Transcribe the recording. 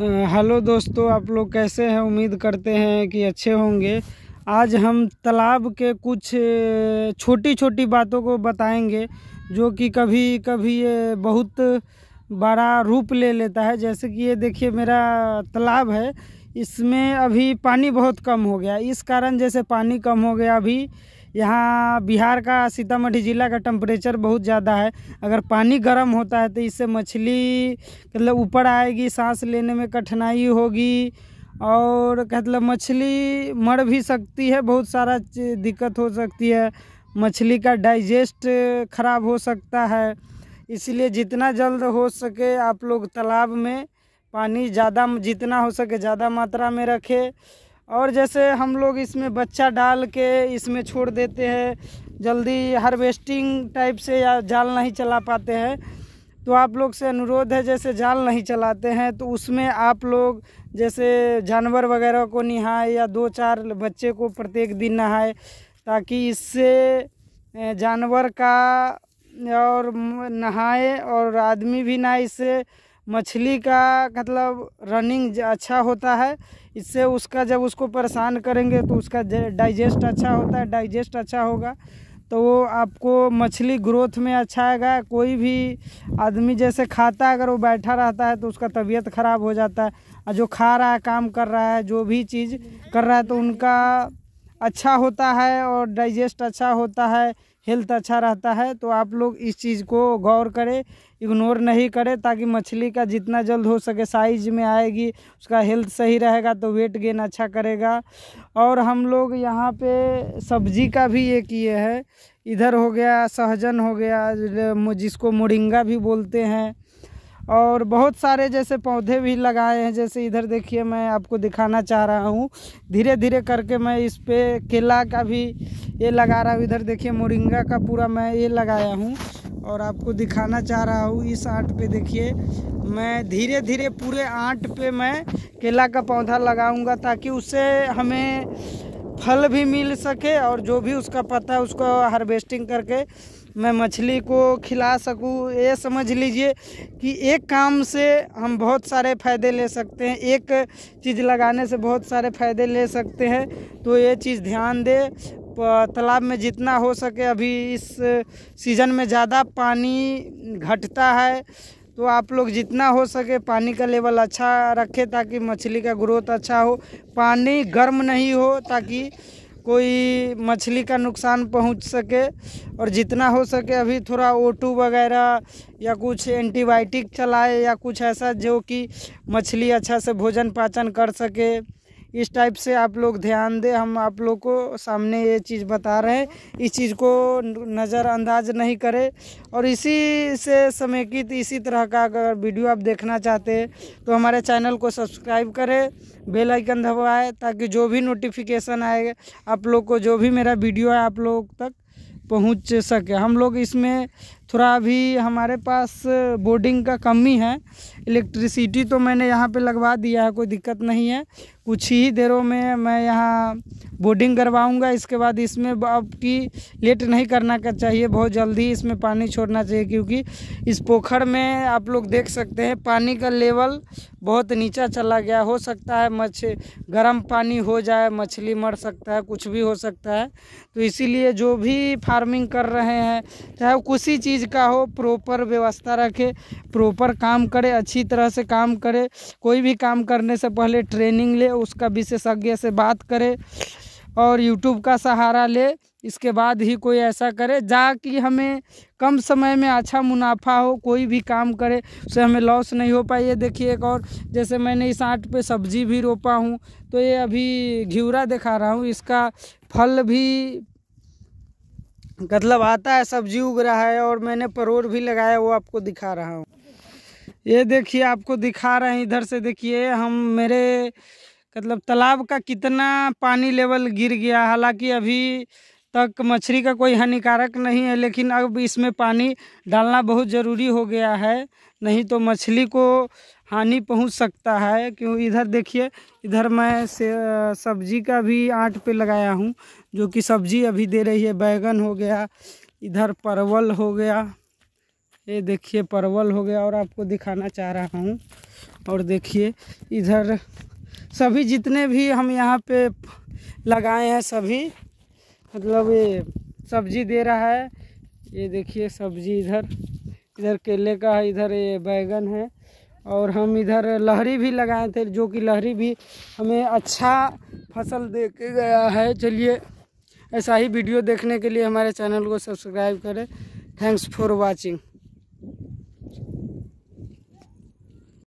hello दोस्तों आप लोग कैसे हैं उम्मीद करते हैं कि अच्छे होंगे आज हम तालाब के कुछ छोटी छोटी बातों को बताएंगे जो कि कभी कभी ये बहुत बड़ा रूप ले लेता है जैसे कि ये देखिए मेरा तालाब है इसमें अभी पानी बहुत कम हो गया इस कारण जैसे पानी कम हो गया अभी यहाँ बिहार का सीतामढ़ी ज़िला का टेम्परेचर बहुत ज़्यादा है अगर पानी गर्म होता है तो इससे मछली मतलब ऊपर आएगी सांस लेने में कठिनाई होगी और मतलब मछली मर भी सकती है बहुत सारा दिक्कत हो सकती है मछली का डाइजेस्ट खराब हो सकता है इसलिए जितना जल्द हो सके आप लोग तालाब में पानी ज़्यादा जितना हो सके ज़्यादा मात्रा में रखें और जैसे हम लोग इसमें बच्चा डाल के इसमें छोड़ देते हैं जल्दी हार्वेस्टिंग टाइप से या जाल नहीं चला पाते हैं तो आप लोग से अनुरोध है जैसे जाल नहीं चलाते हैं तो उसमें आप लोग जैसे जानवर वगैरह को नहाए या दो चार बच्चे को प्रत्येक दिन नहाए ताकि इससे जानवर का और नहाए और आदमी भी ना इससे मछली का मतलब रनिंग अच्छा होता है इससे उसका जब उसको परेशान करेंगे तो उसका डाइजेस्ट अच्छा होता है डाइजेस्ट अच्छा होगा तो वो आपको मछली ग्रोथ में अच्छा आएगा कोई भी आदमी जैसे खाता है अगर वो बैठा रहता है तो उसका तबीयत ख़राब हो जाता है और जो खा रहा है काम कर रहा है जो भी चीज़ कर रहा है तो उनका अच्छा होता है और डाइजेस्ट अच्छा होता है हेल्थ अच्छा रहता है तो आप लोग इस चीज़ को गौर करें इग्नोर नहीं करें ताकि मछली का जितना जल्द हो सके साइज में आएगी उसका हेल्थ सही रहेगा तो वेट गेन अच्छा करेगा और हम लोग यहाँ पे सब्जी का भी ये किए है इधर हो गया सहजन हो गया जिसको मोरिंगा भी बोलते हैं और बहुत सारे जैसे पौधे भी लगाए हैं जैसे इधर देखिए मैं आपको दिखाना चाह रहा हूँ धीरे धीरे करके मैं इस पर केला का भी ये लगा रहा हूँ इधर देखिए मोरिंगा का पूरा मैं ये लगाया हूँ और आपको दिखाना चाह रहा हूँ इस आंट पे देखिए मैं धीरे धीरे पूरे आठ पे मैं केला का पौधा लगाऊंगा ताकि उससे हमें फल भी मिल सके और जो भी उसका पता है उसको हार्वेस्टिंग करके मैं मछली को खिला सकूँ ये समझ लीजिए कि एक काम से हम बहुत सारे फ़ायदे ले सकते हैं एक चीज़ लगाने से बहुत सारे फ़ायदे ले सकते हैं तो ये चीज़ ध्यान दे तालाब में जितना हो सके अभी इस सीज़न में ज़्यादा पानी घटता है तो आप लोग जितना हो सके पानी का लेवल अच्छा रखें ताकि मछली का ग्रोथ अच्छा हो पानी गर्म नहीं हो ताकि कोई मछली का नुकसान पहुंच सके और जितना हो सके अभी थोड़ा ओटू वगैरह या कुछ एंटीबायोटिक चलाए या कुछ ऐसा जो कि मछली अच्छा से भोजन पाचन कर सके इस टाइप से आप लोग ध्यान दें हम आप लोग को सामने ये चीज़ बता रहे हैं इस चीज़ को नज़रअंदाज नहीं करें और इसी से समेकित इसी तरह का अगर वीडियो आप देखना चाहते हैं तो हमारे चैनल को सब्सक्राइब करें बेल आइकन दबाएं ताकि जो भी नोटिफिकेशन आए आप लोग को जो भी मेरा वीडियो है आप लोग तक पहुंच सके हम लोग इसमें थोड़ा अभी हमारे पास बोर्डिंग का कमी है इलेक्ट्रिसिटी तो मैंने यहाँ पे लगवा दिया है कोई दिक्कत नहीं है कुछ ही देरों में मैं यहाँ बोर्डिंग करवाऊँगा इसके बाद इसमें अब की लेट नहीं करना का चाहिए बहुत जल्दी इसमें पानी छोड़ना चाहिए क्योंकि इस पोखर में आप लोग देख सकते हैं पानी का लेवल बहुत नीचा चला गया हो सकता है मछ गर्म पानी हो जाए मछली मर सकता है कुछ भी हो सकता है तो इसीलिए जो भी फार्मिंग कर रहे हैं चाहे कुछ ही चीज़ चीज़ का हो प्रॉपर व्यवस्था रखे प्रॉपर काम करे अच्छी तरह से काम करे कोई भी काम करने से पहले ट्रेनिंग ले उसका विशेषज्ञ से बात करे और यूट्यूब का सहारा ले इसके बाद ही कोई ऐसा करे जा कि हमें कम समय में अच्छा मुनाफा हो कोई भी काम करे उससे हमें लॉस नहीं हो पाए ये देखिए एक और जैसे मैंने इस आट पे सब्जी भी रोपा हूँ तो ये अभी घिवरा दिखा रहा हूँ इसका फल भी मतलब आता है सब्जी उग रहा है और मैंने परोर भी लगाया वो आपको दिखा रहा हूँ ये देखिए आपको दिखा रहे हैं इधर से देखिए हम मेरे मतलब तालाब का कितना पानी लेवल गिर गया हालांकि अभी तक मछली का कोई हानिकारक नहीं है लेकिन अब इसमें पानी डालना बहुत ज़रूरी हो गया है नहीं तो मछली को हानि पहुंच सकता है क्यों इधर देखिए इधर मैं से सब्जी का भी आठ पे लगाया हूं जो कि सब्जी अभी दे रही है बैगन हो गया इधर परवल हो गया ये देखिए परवल हो गया और आपको दिखाना चाह रहा हूँ और देखिए इधर सभी जितने भी हम यहाँ पे लगाए हैं सभी मतलब ये सब्जी दे रहा है ये देखिए सब्जी इधर इधर केले का है इधर ये बैगन है और हम इधर लहरी भी लगाए थे जो कि लहरी भी हमें अच्छा फसल दे के गया है चलिए ऐसा ही वीडियो देखने के लिए हमारे चैनल को सब्सक्राइब करें थैंक्स फॉर वाचिंग